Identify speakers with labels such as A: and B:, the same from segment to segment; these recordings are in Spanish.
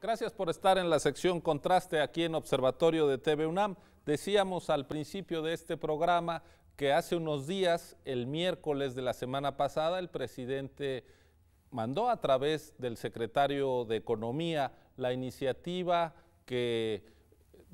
A: Gracias por estar en la sección Contraste aquí en Observatorio de TV UNAM. Decíamos al principio de este programa que hace unos días, el miércoles de la semana pasada, el presidente mandó a través del secretario de Economía la iniciativa que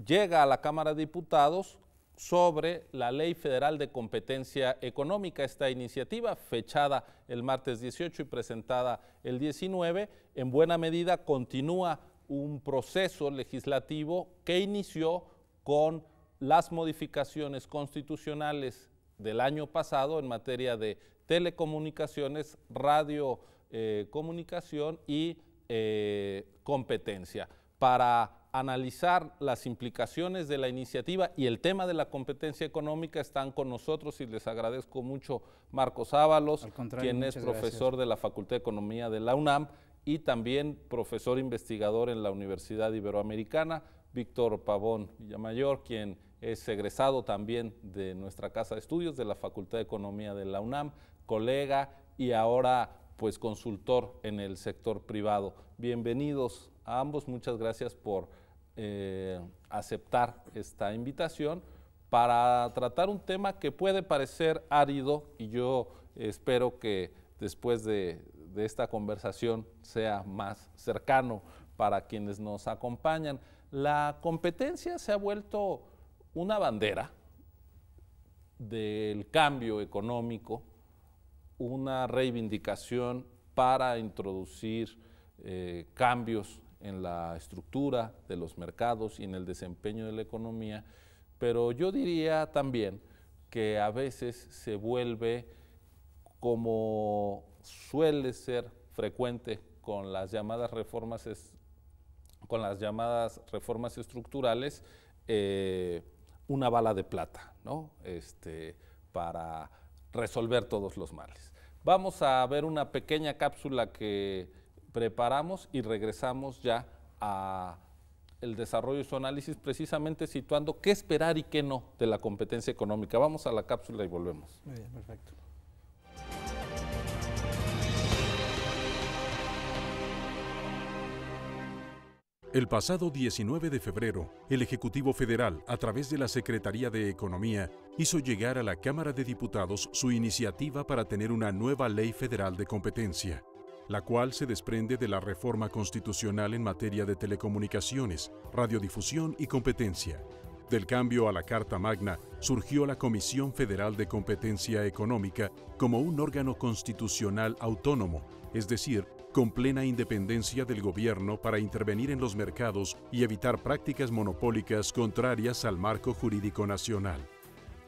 A: llega a la Cámara de Diputados sobre la Ley Federal de Competencia Económica. Esta iniciativa, fechada el martes 18 y presentada el 19, en buena medida continúa un proceso legislativo que inició con las modificaciones constitucionales del año pasado en materia de telecomunicaciones, radiocomunicación eh, y eh, competencia. Para analizar las implicaciones de la iniciativa y el tema de la competencia económica están con nosotros y les agradezco mucho Marcos Ábalos, quien es profesor de la Facultad de Economía de la UNAM y también profesor investigador en la Universidad Iberoamericana, Víctor Pavón Villamayor, quien es egresado también de nuestra Casa de Estudios, de la Facultad de Economía de la UNAM, colega y ahora pues consultor en el sector privado. Bienvenidos a ambos, muchas gracias por eh, aceptar esta invitación para tratar un tema que puede parecer árido y yo espero que después de, de esta conversación sea más cercano para quienes nos acompañan. La competencia se ha vuelto una bandera del cambio económico, una reivindicación para introducir eh, cambios en la estructura de los mercados y en el desempeño de la economía, pero yo diría también que a veces se vuelve como suele ser frecuente con las llamadas reformas, es, con las llamadas reformas estructurales, eh, una bala de plata, ¿no? Este, para resolver todos los males. Vamos a ver una pequeña cápsula que preparamos y regresamos ya a el desarrollo y su análisis, precisamente situando qué esperar y qué no de la competencia económica. Vamos a la cápsula y volvemos.
B: Muy bien, perfecto.
C: El pasado 19 de febrero, el Ejecutivo Federal, a través de la Secretaría de Economía, hizo llegar a la Cámara de Diputados su iniciativa para tener una nueva ley federal de competencia, la cual se desprende de la reforma constitucional en materia de telecomunicaciones, radiodifusión y competencia. Del cambio a la Carta Magna surgió la Comisión Federal de Competencia Económica como un órgano constitucional autónomo, es decir, con plena independencia del gobierno para intervenir en los mercados y evitar prácticas monopólicas contrarias al marco jurídico nacional.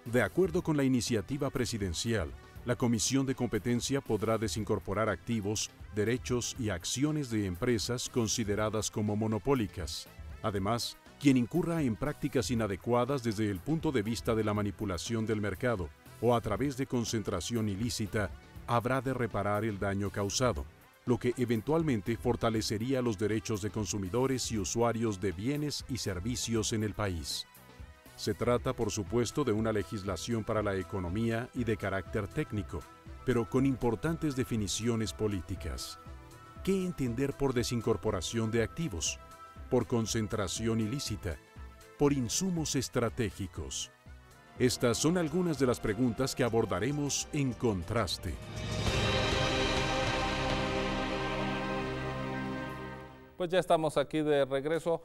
C: De acuerdo con la iniciativa presidencial, la Comisión de Competencia podrá desincorporar activos, derechos y acciones de empresas consideradas como monopólicas. Además, quien incurra en prácticas inadecuadas desde el punto de vista de la manipulación del mercado o a través de concentración ilícita, habrá de reparar el daño causado lo que eventualmente fortalecería los derechos de consumidores y usuarios de bienes y servicios en el país. Se trata, por supuesto, de una legislación para la economía y de carácter técnico, pero con importantes definiciones políticas. ¿Qué entender por desincorporación de activos? ¿Por concentración ilícita? ¿Por insumos estratégicos? Estas son algunas de las preguntas que abordaremos en contraste. Pues ya estamos
A: aquí de regreso.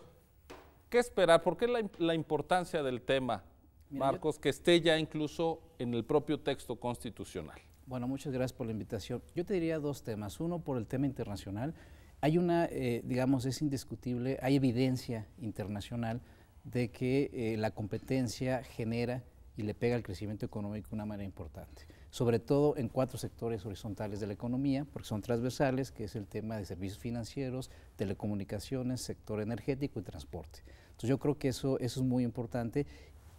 A: ¿Qué esperar? ¿Por qué la, importancia del tema, Marcos, que esté ya incluso en el propio texto constitucional?
B: Bueno, muchas gracias por la invitación. Yo te diría dos temas. Uno, por el tema internacional. Hay una, eh, digamos, es indiscutible, hay evidencia internacional de que eh, la competencia genera y le pega al crecimiento económico de una manera importante sobre todo en cuatro sectores horizontales de la economía, porque son transversales, que es el tema de servicios financieros, telecomunicaciones, sector energético y transporte. Entonces yo creo que eso, es muy importante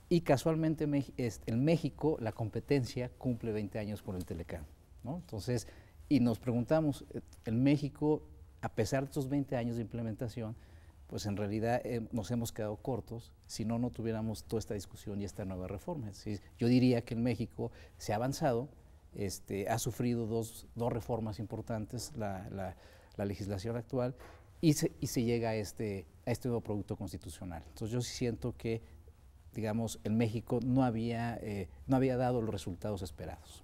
B: y casualmente este, en México la competencia cumple 20 años con el Telecán. Entonces, y nos preguntamos, eh, en México, a pesar de estos 20 años de implementación, pues en realidad eh, nos hemos quedado cortos si no, no tuviéramos toda esta discusión y esta nueva reforma. yo diría que en México se ha avanzado, este, ha sufrido dos, dos reformas importantes la, legislación actual y se, llega este, a este, nuevo producto constitucional. Entonces yo sí siento que, digamos, en México no había, eh, no había dado los resultados esperados.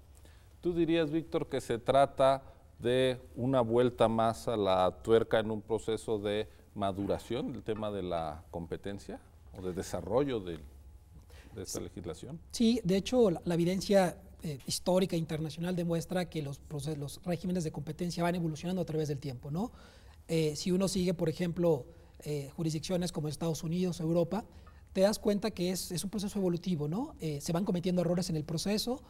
A: ¿Tú dirías, Víctor, que se trata de una vuelta más a la tuerca en un proceso de maduración del tema de la competencia o de desarrollo de, esta legislación?
D: Sí, de hecho la, evidencia eh, histórica internacional demuestra que los, procesos, los regímenes de competencia van evolucionando a través del tiempo. ¿no? Eh, si uno sigue, por ejemplo, eh, jurisdicciones como Estados Unidos, Europa, te das cuenta que es, es un proceso evolutivo, ¿no? se van cometiendo errores en el proceso,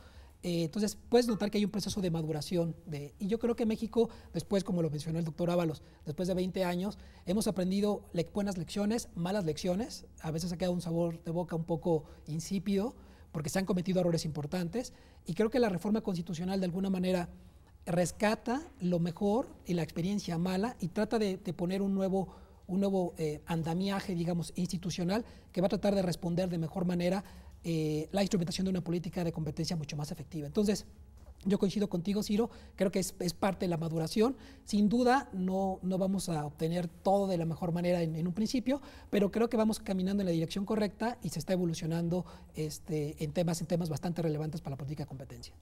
D: eh, entonces, puedes notar que hay un proceso de maduración. De, y yo creo que México, después, como lo mencionó el doctor Ábalos, después de 20 años, hemos aprendido buenas lecciones, malas lecciones. A veces ha quedado un sabor de boca un poco insípido, porque se han cometido errores importantes. Y creo que la reforma constitucional, de alguna manera, rescata lo mejor y la experiencia mala y trata de, poner un nuevo un nuevo eh, andamiaje, digamos, institucional, que va a tratar de responder de mejor manera eh, la instrumentación de una política de competencia mucho más efectiva. Entonces, yo coincido contigo, Ciro, creo que es, parte de la maduración. Sin duda, no, no vamos a obtener todo de la mejor manera en, un principio, pero creo que vamos caminando en la dirección correcta y se está evolucionando este, en, temas, en temas bastante relevantes para la política de competencia.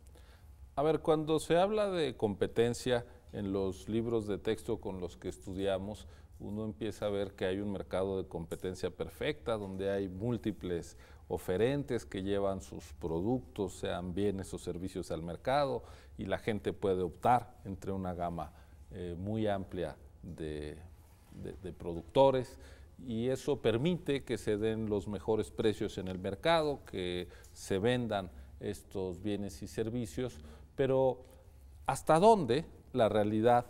A: A ver, cuando se habla de competencia en los libros de texto con los que estudiamos, uno empieza a ver que hay un mercado de competencia perfecta, donde hay múltiples oferentes que llevan sus productos, sean bienes o servicios al mercado, y la gente puede optar entre una gama eh, muy amplia de, productores y eso permite que se den los mejores precios en el mercado, que se vendan estos bienes y servicios, pero hasta dónde la realidad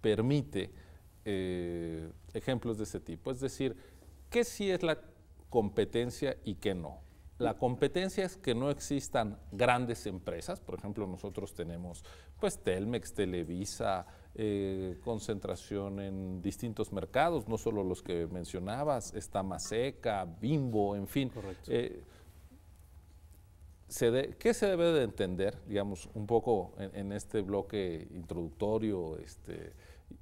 A: permite eh, ejemplos de ese tipo. Es decir, ¿qué si es la competencia y que no. La competencia es que no existan grandes empresas, por ejemplo nosotros tenemos pues Telmex, Televisa, eh, concentración en distintos mercados, no solo los que mencionabas, está seca Bimbo, en fin. Eh, ¿Qué se debe de entender, digamos, un poco en, en este bloque introductorio, este,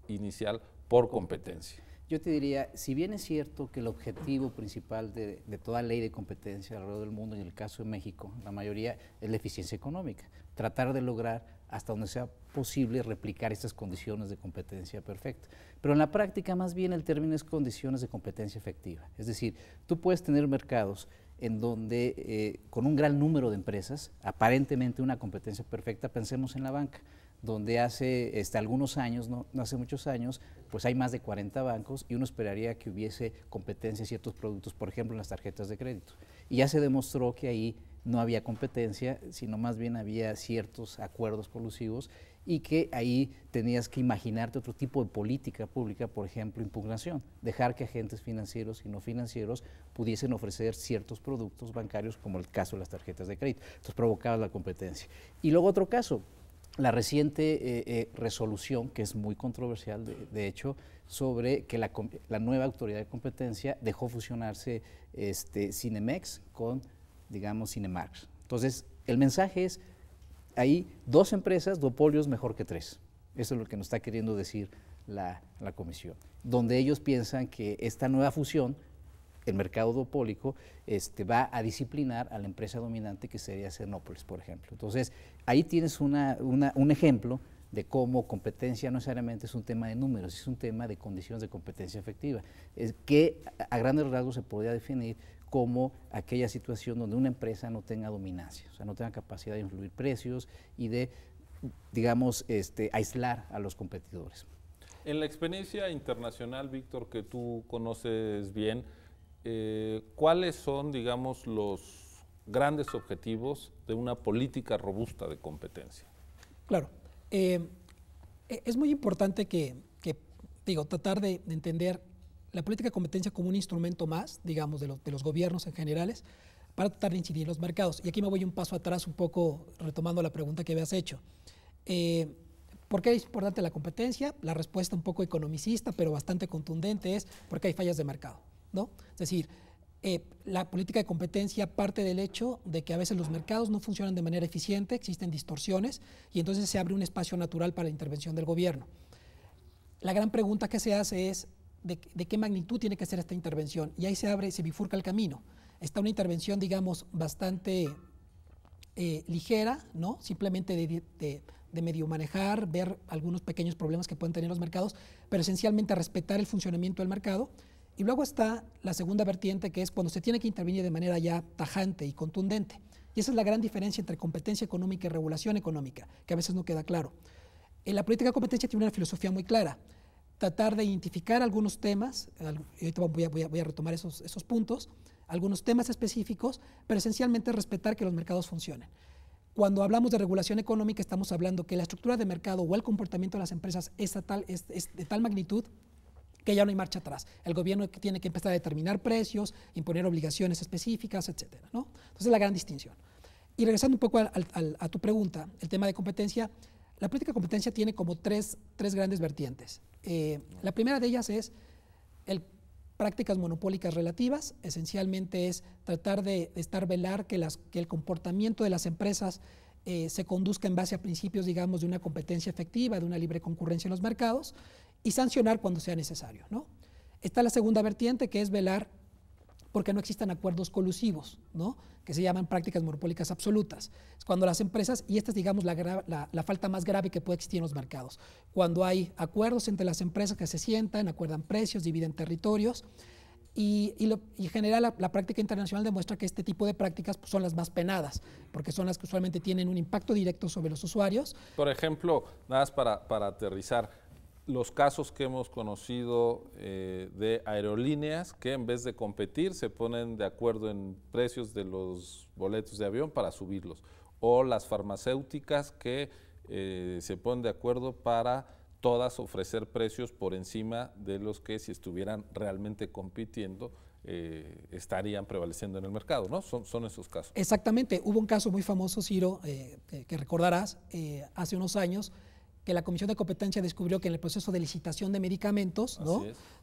A: inicial, por competencia?
B: Yo te diría, si bien es cierto que el objetivo principal de, toda ley de competencia alrededor del mundo, en el caso de México, la mayoría es la eficiencia económica, tratar de lograr hasta donde sea posible replicar estas condiciones de competencia perfecta. Pero en la práctica más bien el término es condiciones de competencia efectiva. Es decir, tú puedes tener mercados en donde eh, con un gran número de empresas, aparentemente una competencia perfecta, pensemos en la banca donde hace este, algunos años, no, hace muchos años, pues hay más de 40 bancos y uno esperaría que hubiese competencia en ciertos productos, por ejemplo en las tarjetas de crédito. Y ya se demostró que ahí no había competencia, sino más bien había ciertos acuerdos colusivos y que ahí tenías que imaginarte otro tipo de política pública, por ejemplo, impugnación, dejar que agentes financieros y no financieros pudiesen ofrecer ciertos productos bancarios, como el caso de las tarjetas de crédito. Entonces provocaba la competencia. Y luego otro caso, la reciente eh, eh, resolución, que es muy controversial, de, hecho, sobre que la, la, nueva autoridad de competencia dejó fusionarse este, Cinemex con, digamos, Cinemax. Entonces, el mensaje es, hay dos empresas, polios mejor que tres. Eso es lo que nos está queriendo decir la, la comisión, donde ellos piensan que esta nueva fusión el mercado dopólico este, va a disciplinar a la empresa dominante que sería Cernópolis, por ejemplo. Entonces, ahí tienes una, una, un ejemplo de cómo competencia no necesariamente es un tema de números, es un tema de condiciones de competencia efectiva, es que a grandes rasgos se podría definir como aquella situación donde una empresa no tenga dominancia, o sea, no tenga capacidad de influir precios y de, digamos, este, aislar a los competidores.
A: En la experiencia internacional, Víctor, que tú conoces bien, eh, cuáles son, digamos, los grandes objetivos de una política robusta de competencia.
D: Claro. Eh, e-, es muy importante que, digo, tratar de, entender la política de competencia como un instrumento más, digamos, de, los gobiernos en generales, para tratar de incidir en los mercados. Y aquí me voy un paso atrás, un poco retomando la pregunta que habías hecho. Eh, ¿Por qué es importante la competencia? La respuesta un poco economicista, pero bastante contundente, es porque hay fallas de mercado. Es decir, eh, la política de competencia parte del hecho de que a veces los mercados no funcionan de manera eficiente, existen distorsiones y entonces se abre un espacio natural para la intervención del gobierno. La gran pregunta que se hace es de, qué magnitud tiene que ser esta intervención y ahí se abre, se bifurca el camino. Está una intervención, digamos, bastante eh, ligera, ¿no? simplemente de, de medio manejar, ver algunos pequeños problemas que pueden tener los mercados, pero esencialmente respetar el funcionamiento del mercado y luego está la segunda vertiente, que es cuando se tiene que intervenir de manera ya tajante y contundente. Y esa es la gran diferencia entre competencia económica y regulación económica, que a veces no queda claro. En la política de competencia tiene una filosofía muy clara. Tratar de identificar algunos temas, y ahorita voy a, retomar esos, puntos, algunos temas específicos, pero esencialmente respetar que los mercados funcionen. Cuando hablamos de regulación económica estamos hablando que la estructura de mercado o el comportamiento de las empresas es, es de tal magnitud que ya no hay marcha atrás. El gobierno tiene que empezar a determinar precios, imponer obligaciones específicas, etc. ¿no? Entonces, la gran distinción. Y regresando un poco a, tu pregunta, el tema de competencia, la política de competencia tiene como tres, tres grandes vertientes. Eh, la primera de ellas es el, prácticas monopólicas relativas, esencialmente es tratar de, estar velar que, el comportamiento de las empresas eh, se conduzca en base a principios, digamos, de una competencia efectiva, de una libre concurrencia en los mercados, y sancionar cuando sea necesario. ¿no? Está la segunda vertiente, que es velar porque no existan acuerdos colusivos, ¿no? que se llaman prácticas monopólicas absolutas. Es cuando las empresas, y esta es digamos la, la, falta más grave que puede existir en los mercados, cuando hay acuerdos entre las empresas que se sientan, acuerdan precios, dividen territorios, y, y, en general la, práctica internacional demuestra que este tipo de prácticas pues, son las más penadas, porque son las que usualmente tienen un impacto directo sobre los usuarios.
A: Por ejemplo, nada más para, para aterrizar, los casos que hemos conocido eh, de aerolíneas que en vez de competir se ponen de acuerdo en precios de los boletos de avión para subirlos, o las farmacéuticas que eh, se ponen de acuerdo para todas ofrecer precios por encima de los que si estuvieran realmente compitiendo eh, estarían prevaleciendo en el mercado, ¿no? Son, son, esos casos.
D: Exactamente, hubo un caso muy famoso, Ciro, que recordarás, hace unos años que la Comisión de Competencia descubrió que en el proceso de licitación de medicamentos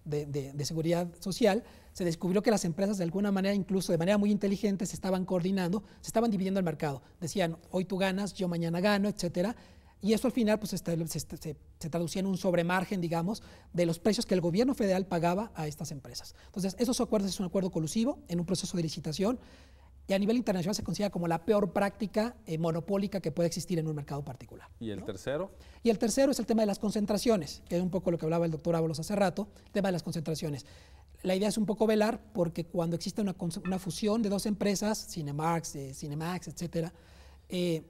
D: de, seguridad social, se descubrió que las empresas de alguna manera, incluso de manera muy inteligente, se estaban coordinando, se estaban dividiendo el mercado. Decían, hoy tú ganas, yo mañana gano, etcétera. Y eso al final pues, se, se, traducía en un sobremargen, digamos, de los precios que el gobierno federal pagaba a estas empresas. Entonces, esos acuerdos es un acuerdo colusivo en un proceso de licitación y a nivel internacional se considera como la peor práctica eh, monopólica que puede existir en un mercado particular.
A: ¿Y el tercero?
D: Y el tercero es el tema de las concentraciones, que es un poco lo que hablaba el doctor Ábalos hace rato, el tema de las concentraciones. La idea es un poco velar porque cuando existe una, fusión de dos empresas, Cinemax, eh, Cinemax, etcétera, eh,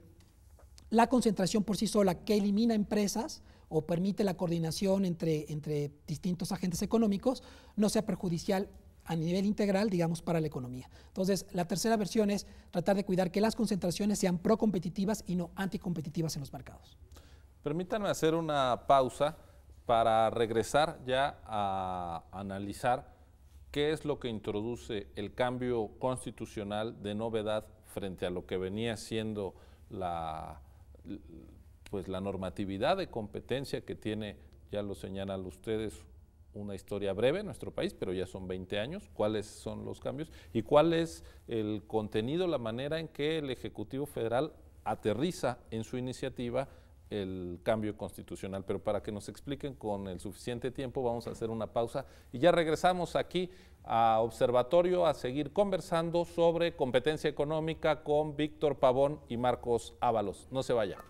D: la concentración por sí sola que elimina empresas o permite la coordinación entre, entre distintos agentes económicos no sea perjudicial a nivel integral, digamos, para la economía. Entonces, la tercera versión es tratar de cuidar que las concentraciones sean pro-competitivas y no anticompetitivas en los mercados.
A: Permítanme hacer una pausa para regresar ya a analizar qué es lo que introduce el cambio constitucional de novedad frente a lo que venía siendo la, pues, la normatividad de competencia que tiene, ya lo señalan ustedes, una historia breve en nuestro país, pero ya son 20 años, cuáles son los cambios y cuál es el contenido, la manera en que el Ejecutivo Federal aterriza en su iniciativa el cambio constitucional. Pero para que nos expliquen con el suficiente tiempo, vamos a hacer una pausa y ya regresamos aquí a Observatorio a seguir conversando sobre competencia económica con Víctor Pavón y Marcos Ábalos. No se vaya